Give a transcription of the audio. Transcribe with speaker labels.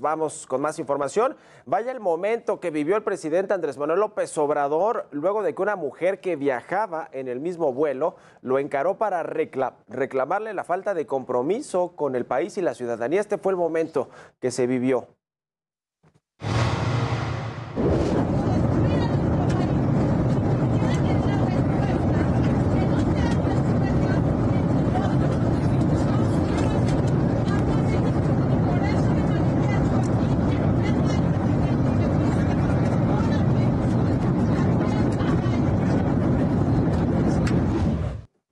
Speaker 1: Vamos con más información. Vaya el momento que vivió el presidente Andrés Manuel López Obrador luego de que una mujer que viajaba en el mismo vuelo lo encaró para reclamarle la falta de compromiso con el país y la ciudadanía. Este fue el momento que se vivió